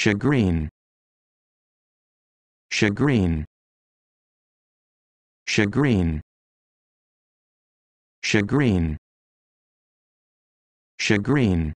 chagrin chagrin chagrin chagrin chagrin